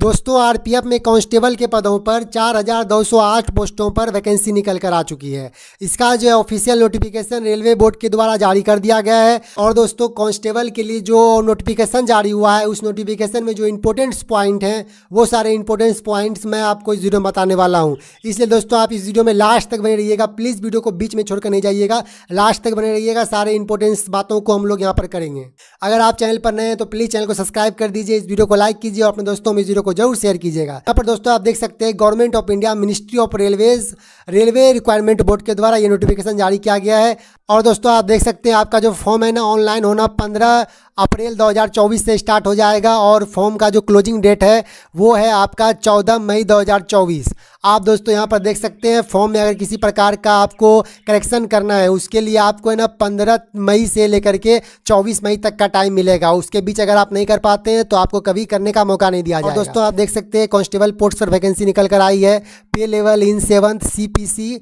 दोस्तों आरपीएफ में कांस्टेबल के पदों पर 4,208 पोस्टों पर वैकेंसी निकल कर आ चुकी है इसका जो है ऑफिशियल नोटिफिकेशन रेलवे बोर्ड के द्वारा जारी कर दिया गया है और दोस्तों कांस्टेबल के लिए जो नोटिफिकेशन जारी हुआ है उस नोटिफिकेशन में जो इंपोर्टेंट्स पॉइंट हैं वो सारे इंपॉर्टेंट्स पॉइंट्स मैं आपको इस वीडियो में बताने वाला हूँ इसलिए दोस्तों आप इस वीडियो में लास्ट तक बने रहिएगा प्लीज़ वीडियो को बीच में छोड़कर नहीं जाइएगा लास्ट तक बने रहिएगा सारे इंपॉर्टेंट्स बातों को हम लोग यहाँ पर करेंगे अगर आप चैनल पर नए हैं तो प्लीज़ चैनल को सब्सक्राइब कर दीजिए इस वीडियो को लाइक कीजिए और अपने दोस्तों में इस वीडियो को जरूर शेयर कीजिएगा यहाँ पर दोस्तों आप देख सकते हैं government of India ministry of railways railway requirement board के द्वारा ये नोटिफिकेशन जारी किया गया है और दोस्तों आप देख सकते हैं आपका जो फॉर्म है ना ऑनलाइन होना 15 अप्रैल 2024 से स्टार्ट हो जाएगा और फॉर्म का जो क्लोजिंग डेट है वो है आपका 14 मई 2024 आप दोस्तों यहाँ पर देख सकते हैं फॉर्म में अगर किसी प्रकार का आपको करेक्शन करना है उसके लिए आपको है ना 15 मई से लेकर के 24 मई तक का टाइम मिलेगा उसके बीच अगर आप नहीं कर पाते हैं तो आपको कभी करने का मौका नहीं दिया जाए दोस्तों आप देख सकते हैं कॉन्स्टेबल पोस्ट पर वैकेंसी निकल कर आई है pay level in seventh C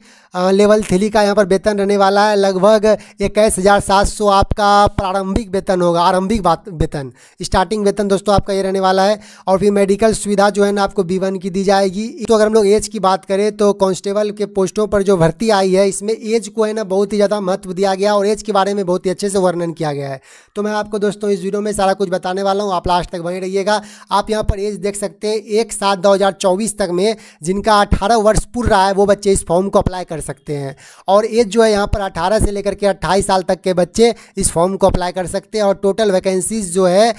level three का यहाँ पर वेतन रहने वाला है लगभग लगभग इक्कीस हज़ार सात सौ आपका प्रारंभिक वेतन होगा आरंभिक वेतन स्टार्टिंग वेतन दोस्तों आपका ये रहने वाला है और फिर मेडिकल सुविधा जो है ना आपको बी की दी जाएगी तो अगर हम लोग एज की बात करें तो कांस्टेबल के पोस्टों पर जो भर्ती आई है इसमें एज को है ना बहुत ही ज़्यादा महत्व दिया गया और एज के बारे में बहुत ही अच्छे से वर्णन किया गया है तो मैं आपको दोस्तों इस वीडियो में सारा कुछ बताने वाला हूँ आप लास्ट तक बने रहिएगा आप यहाँ पर एज देख सकते हैं एक सात दो हज़ार चौबीस तक में जिनका अठारह वर्ष पूर्ण रहा है वो बच्चे इस फॉर्म को अप्लाई कर सकते हैं और एज जो है यहाँ पर अठारह से लेकर लेकर के अट्ठाईस साल तक के बच्चे इस फॉर्म को अप्लाई कर सकते हैं और टोटल वैकेंसीज जो है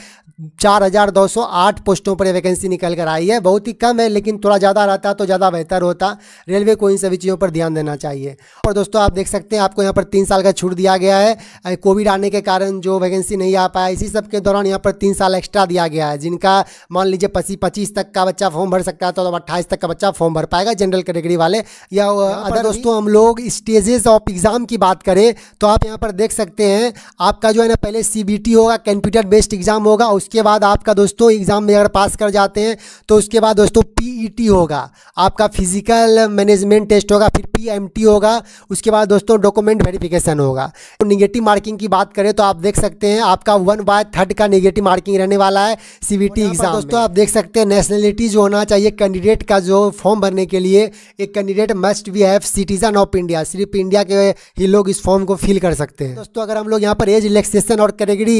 चार हज़ार दो सौ आठ पोस्टों पर वैकेंसी निकल कर आई है बहुत ही कम है लेकिन थोड़ा ज़्यादा रहता तो ज़्यादा बेहतर होता रेलवे को इन सभी चीज़ों पर ध्यान देना चाहिए और दोस्तों आप देख सकते हैं आपको यहाँ पर तीन साल का छूट दिया गया है कोविड आने के कारण जो वैकेंसी नहीं आ पाया इसी सब के दौरान यहाँ पर तीन साल एक्स्ट्रा दिया गया है जिनका मान लीजिए पच्चीस पच्चीस तक का बच्चा फॉर्म भर सकता है तो अट्ठाईस तक का बच्चा फॉर्म भर पाएगा जनरल कैटेगरी वाले या अगर दोस्तों हम लोग स्टेजेस ऑफ एग्ज़ाम की बात करें तो आप यहाँ पर देख सकते हैं आपका जो है ना पहले सी होगा कंप्यूटर बेस्ड एग्ज़ाम होगा उसके बाद आपका दोस्तों एग्ज़ाम में अगर पास कर जाते हैं तो उसके बाद दोस्तों पी e होगा आपका फिजिकल मैनेजमेंट टेस्ट होगा फिर पी होगा उसके बाद दोस्तों डॉक्यूमेंट वेरिफिकेशन होगा तो निगेटिव मार्किंग की बात करें तो आप देख सकते हैं आपका वन बाय थर्ड का निगेटिव मार्किंग रहने वाला है सीबीटी एग्जाम दोस्तों आप देख सकते हैं नेशनलिटी जो होना चाहिए कैंडिडेट का जो फॉर्म भरने के लिए एक candidate must be have citizen of India सिर्फ इंडिया के ही लोग इस फॉर्म को फील कर सकते हैं दोस्तों अगर हम लोग यहाँ पर एज रिलैक्सेशन और कैटेगरी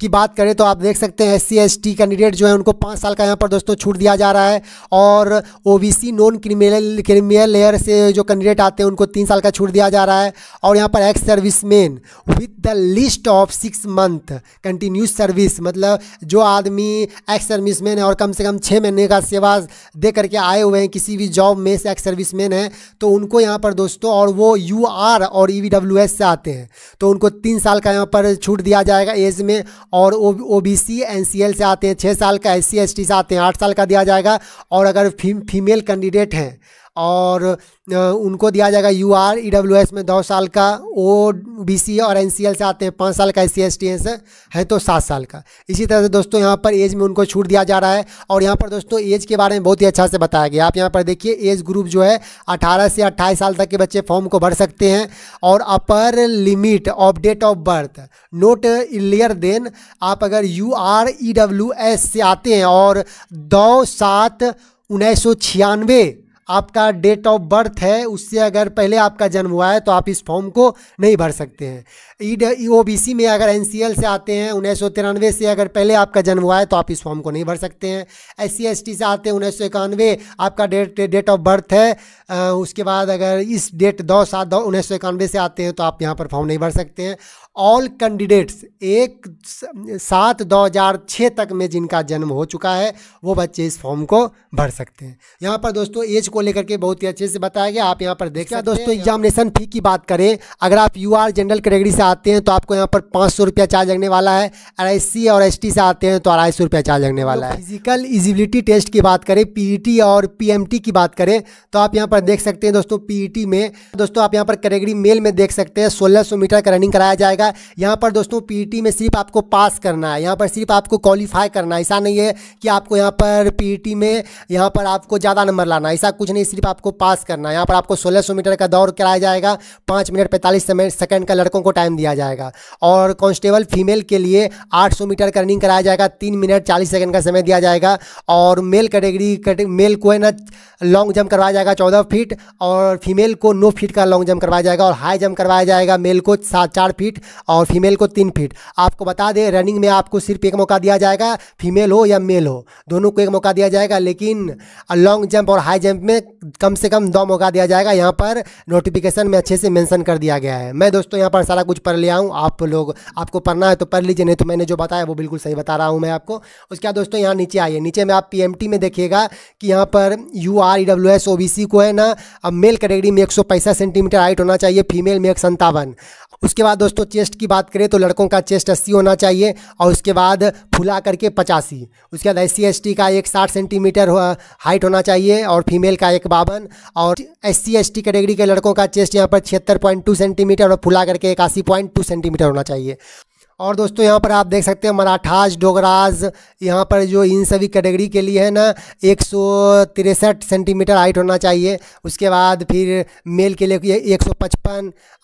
की बात करें तो आप देख सकते हैं एस सी कैंडिडेट जो है उनको पाँच साल का यहाँ पर दोस्तों छूट दिया जा रहा है और O non criminal criminal layer से जो कैंडिडेट आते हैं उनको तीन साल का छूट दिया जा रहा है और यहाँ पर ex service man with the list of six month continuous service मतलब जो आदमी एक्स सर्विस मैन है और कम से कम छः महीने का सेवा दे करके आए हुए हैं किसी भी जॉब में से एक्स सर्विस मैन है तो उनको यहाँ पर दोस्तों और वो यू आर और ई e से आते हैं तो उनको तीन साल का यहाँ पर छूट दिया जाएगा एज में और O B C N C L से आते हैं छः साल का एस सी एस टी से आते हैं आठ साल का दिया जाएगा और अगर फी, फीमेल कैंडिडेट हैं और उनको दिया जाएगा U R E W S में दो साल का ओ बी सी और एन सी एल से आते हैं पाँच साल का S C S T S है तो सात साल का इसी तरह से दोस्तों यहाँ पर एज में उनको छूट दिया जा रहा है और यहाँ पर दोस्तों एज के बारे में बहुत ही अच्छा से बताया गया आप यहाँ पर देखिए एज ग्रुप जो है अठारह से अट्ठाईस साल तक के बच्चे फॉर्म को भर सकते हैं और upper limit of date of birth not earlier than आप अगर U R E W S से आते हैं और दो सात उन्नीस सौ छियानवे आपका डेट ऑफ बर्थ है उससे अगर पहले आपका जन्म हुआ है तो आप इस फॉर्म को नहीं भर सकते हैं ई ओ बी सी में अगर एन सी एल से आते हैं उन्नीस सौ तिरानवे से अगर पहले आपका जन्म हुआ है तो आप इस फॉर्म को नहीं भर सकते हैं एस सी एस टी से आते हैं उन्नीस सौ इक्यानवे आपका डेट डेट ऑफ बर्थ है आ, उसके बाद अगर इस डेट दो सात दो उन्नीस सौ इक्यानवे से आते हैं तो आप यहाँ पर फॉर्म नहीं भर सकते हैं ऑल कैंडिडेट्स एक सात दो हज़ार छः तक में जिनका जन्म हो चुका है वो बच्चे इस फॉर्म को भर सकते हैं यहाँ पर दोस्तों एज को लेकर के बहुत ही अच्छे से बताया गया आप यहाँ पर देख सकते दोस्तों एग्जामिनेशन फ़ी की बात करें अगर आप यू आर जनरल कैटेगरी से आते हैं तो आपको यहाँ पर पाँच सौ रुपया चार्ज लगने वाला है और एस सी और एस टी से आते हैं तो अढ़ाई सौ रुपया चार्ज लगने वाला है फिजिकल इजिबिलिटी टेस्ट की बात करें पी ई टी और पी एम टी की बात करें तो आप यहाँ पर देख सकते हैं दोस्तों पी ई टी में दोस्तों आप यहाँ पर कैटेगरी मेल में देख सकते हैं सोलह सौ मीटर का रनिंग कराया जाएगा जाएगा यहाँ पर दोस्तों पी में सिर्फ आपको पास करना है यहाँ पर सिर्फ आपको क्वालिफाई करना है ऐसा नहीं है कि आपको यहाँ पर पी में यहाँ पर आपको ज़्यादा नंबर लाना ऐसा कुछ नहीं सिर्फ आपको पास करना है यहाँ पर आपको सोलह मीटर का दौड़ कराया जाएगा पाँच मिनट पैंतालीस सेकेंड का लड़कों को टाइम दिया जाएगा और कॉन्स्टेबल फीमेल के लिए आठ मीटर का रनिंग कराया जाएगा तीन मिनट चालीस सेकेंड का समय दिया जाएगा और मेल कैटेगरी मेल को है ना लॉन्ग जंप करवाया जाएगा चौदह फीट और फीमेल को नौ फीट का लॉन्ग जंप करवाया जाएगा और हाई जंप करवाया जाएगा मेल को सात चार फीट और फीमेल को तीन फीट आपको बता दें रनिंग में आपको सिर्फ एक मौका दिया जाएगा फीमेल हो या मेल हो दोनों को एक मौका दिया जाएगा लेकिन लॉन्ग जंप और हाई जंप में कम से कम दो मौका दिया जाएगा यहाँ पर नोटिफिकेशन में अच्छे से मैंसन कर दिया गया है मैं दोस्तों यहाँ पर सारा कुछ पढ़ लिया हूँ आप लोग आपको पढ़ना है तो पढ़ लीजिए नहीं तो मैंने जो बताया वो बिल्कुल सही बता रहा हूँ मैं आपको उसके बाद दोस्तों यहाँ नीचे आइए नीचे में आप पी में देखिएगा कि यहाँ पर U R E W S O B C को है ना अब मेल कैटेगरी में एक सौ पैंसठ सेंटीमीटर हाइट होना चाहिए फीमेल में एक संतावन उसके बाद दोस्तों चेस्ट की बात करें तो लड़कों का चेस्ट अस्सी होना चाहिए और उसके बाद फुला करके पचासी उसके बाद एस सी एस टी का एक साठ सेंटीमीटर हाइट होना चाहिए और फीमेल का एक बावन और S C S T category के लड़कों का चेस्ट यहाँ पर छिहत्तर पॉइंट टू सेंटीमीटर और फुला करके इक्यासी पॉइंट टू सेंटीमीटर होना चाहिए और दोस्तों यहाँ पर आप देख सकते हैं मराठास डोगराज यहाँ पर जो इन सभी कैटेगरी के लिए है ना एक सेंटीमीटर हाइट होना चाहिए उसके बाद फिर मेल के लिए एक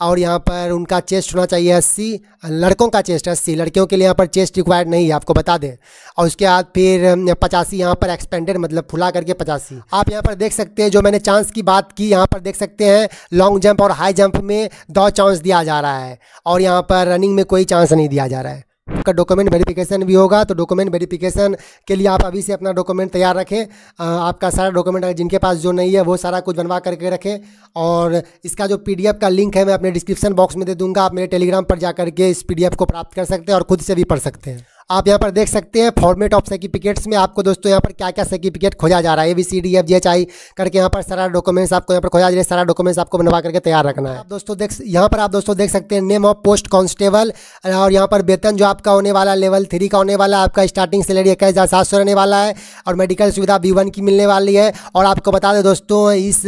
और यहाँ पर उनका चेस्ट होना चाहिए अस्सी लड़कों का चेस्ट अस्सी लड़कियों के लिए यहाँ पर चेस्ट रिक्वायर्ड नहीं है आपको बता दें और उसके बाद फिर पचासी यहाँ पर एक्सपेंडेड मतलब फुला करके पचासी आप यहाँ पर देख सकते हैं जो मैंने चांस की बात की यहाँ पर देख सकते हैं लॉन्ग जंप और हाई जंप में दो चांस दिया जा रहा है और यहाँ पर रनिंग में कोई चांस नहीं दिया जा रहा है आपका डॉक्यूमेंट वेरिफिकेशन भी होगा तो डॉक्यूमेंट वेरिफिकेशन के लिए आप अभी से अपना डॉक्यूमेंट तैयार रखें आपका सारा डॉक्यूमेंट अगर जिनके पास जो नहीं है वो सारा कुछ बनवा करके रखें और इसका जो पीडीएफ का लिंक है मैं अपने डिस्क्रिप्शन बॉक्स में दे दूंगा आप मेरे टेलीग्राम पर जा करके इस पीडीएफ को प्राप्त कर सकते हैं और खुद से भी पढ़ सकते हैं आप यहाँ पर देख सकते हैं फॉर्मेट ऑफ सर्टिफिकेट्स में आपको दोस्तों यहाँ पर क्या क्या सर्टिफिकेट खोजा जा रहा है A B C D F G H I करके यहाँ पर सारा डॉक्यूमेंट्स आपको यहाँ पर खोजा जा रहा है सारा डॉक्यूमेंट्स आपको बनवा करके तैयार रखना है दोस्तों देख यहाँ पर आप दोस्तों देख सकते हैं नेम ऑफ पोस्ट कॉन्स्टेबल और यहाँ पर वेतन जो आपका होने वाला लेवल थ्री का होने वाला है आपका स्टार्टिंग सैलरी इक्कीस हज़ार सात सौ रहने वाला है और मेडिकल सुविधा बी वन की मिलने वाली है और आपको बता दें दोस्तों इस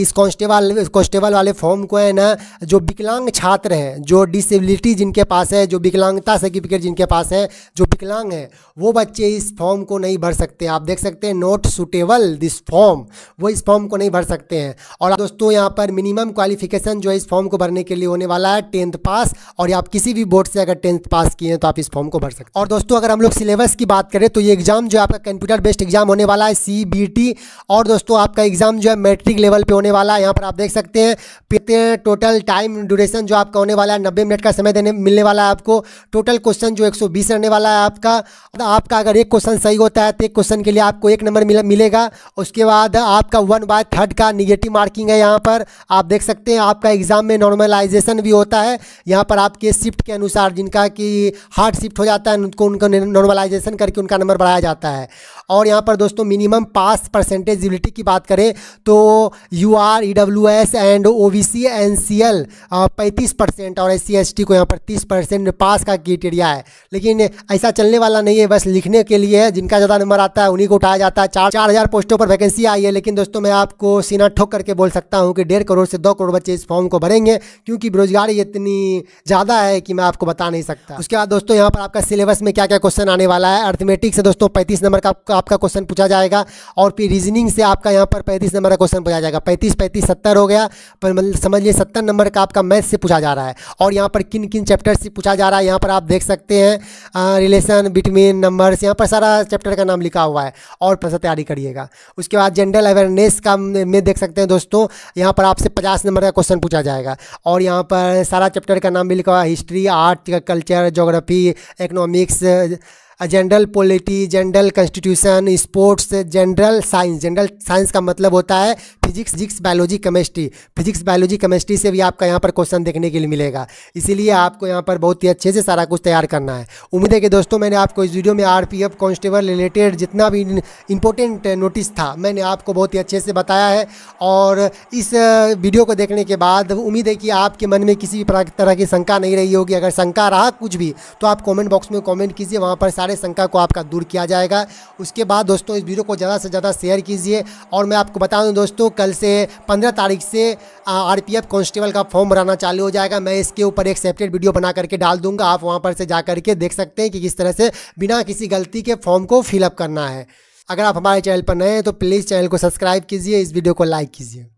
इस कॉन्स्टेबल कॉन्स्टेबल वाले फॉर्म को है ना जो विकलांग छात्र हैं जो डिसेबिलिटी जिनके पास है जो विकलांगता सर्टिफिकेट जिनके पास है जो विकलांग हैं वो बच्चे इस फॉर्म को नहीं भर सकते आप देख सकते हैं नॉट सुटेबल दिस फॉर्म वो इस फॉर्म को नहीं भर सकते हैं और दोस्तों यहाँ पर मिनिमम क्वालिफिकेशन जो है इस फॉर्म को भरने के लिए होने वाला है टेंथ पास और आप किसी भी बोर्ड से अगर टेंथ पास किए हैं तो आप इस फॉर्म को भर सकते हैं और दोस्तों अगर हम लोग सिलेबस की बात करें तो ये एग्ज़ाम जो आपका कंप्यूटर बेस्ड एग्जाम होने वाला है सी और दोस्तों आपका एग्जाम जो है मैट्रिक लेवल पर होने वाला है यहाँ पर आप देख सकते हैं टोटल टाइम ड्यूरेशन जो आपका होने वाला है नब्बे मिनट का समय देने मिलने वाला है आपको टोटल क्वेश्चन जो एक रहने वाला वाला है आपका आपका अगर एक क्वेश्चन सही होता है तो एक क्वेश्चन के लिए आपको एक नंबर मिले, मिलेगा उसके बाद आपका वन बाय थर्ड का निगेटिव मार्किंग है यहाँ पर आप देख सकते हैं आपका एग्जाम में नॉर्मलाइजेशन भी होता है यहाँ पर आपके शिफ्ट के अनुसार जिनका कि हार्ड शिफ्ट हो जाता है उनको उनका नॉर्मलाइजेशन करके उनका नंबर बढ़ाया जाता है और यहाँ पर दोस्तों मिनिमम पास परसेंटेज एबिलिटी की बात करें तो U R E W S and O B C N C L पैंतीस परसेंट और एस सी एस टी को यहाँ पर तीस परसेंट पास का क्रिटेरिया है लेकिन ऐसा चलने वाला नहीं है बस लिखने के लिए है जिनका ज़्यादा नंबर आता है उन्हीं को उठाया जाता है चार चार हज़ार पोस्टों पर वैकेंसी आई है लेकिन दोस्तों मैं आपको सीना ठोक करके बोल सकता हूँ कि डेढ़ करोड़ से दो करोड़ बच्चे इस फॉर्म को भरेंगे क्योंकि बेरोजगारी इतनी ज़्यादा है कि मैं आपको बता नहीं सकता उसके बाद दोस्तों यहाँ पर आपका सिलेबस में क्या क्या क्वेश्चन आने वाला है अर्थमेटिक से दोस्तों पैंतीस नंबर का आपका आपका क्वेश्चन पूछा जाएगा और फिर रीजनिंग से आपका यहाँ पर पैंतीस नंबर का क्वेश्चन पूछा जाएगा पैंतीस पैंतीस सत्तर हो गया पर मतलब लीजिए सत्तर नंबर का आपका मैथ से पूछा जा रहा है और यहाँ पर किन किन चैप्टर से पूछा जा रहा है यहाँ पर आप देख सकते हैं रिलेशन बिटवीन नंबर्स यहाँ पर सारा चैप्टर का नाम लिखा हुआ है और पैसा तैयारी करिएगा उसके बाद जनरल अवेयरनेस का में देख सकते हैं दोस्तों यहाँ पर आपसे पचास नंबर का क्वेश्चन पूछा जाएगा और यहाँ पर सारा चैप्टर का नाम भी लिखा हुआ है history art culture geography economics general polity general constitution sports general science general science का मतलब होता है फिजिक्स जिक्स biology chemistry physics biology chemistry से भी आपका यहाँ पर क्वेश्चन देखने के लिए मिलेगा इसीलिए आपको यहाँ पर बहुत ही अच्छे से सारा कुछ तैयार करना है उम्मीद है कि दोस्तों मैंने आपको इस वीडियो में R P F constable related जितना भी इंपॉर्टेंट नोटिस था मैंने आपको बहुत ही अच्छे से बताया है और इस वीडियो को देखने के बाद उम्मीद है कि आपके मन में किसी भी तरह की शंका नहीं रही होगी अगर शंका रहा कुछ भी तो आप कॉमेंट बॉक्स में कॉमेंट कीजिए वहाँ पर सारे शंका को आपका दूर किया जाएगा उसके बाद दोस्तों इस वीडियो को ज़्यादा से ज़्यादा शेयर कीजिए और मैं आपको बता दूँ दोस्तों कल से पंद्रह तारीख से आर पी कांस्टेबल का फॉर्म भराना चालू हो जाएगा मैं इसके ऊपर एक सेपरेट वीडियो बना करके डाल दूंगा आप वहाँ पर से जा करके देख सकते हैं कि किस तरह से बिना किसी गलती के फॉर्म को फिलअप करना है अगर आप हमारे चैनल पर नए हैं तो प्लीज़ चैनल को सब्सक्राइब कीजिए इस वीडियो को लाइक कीजिए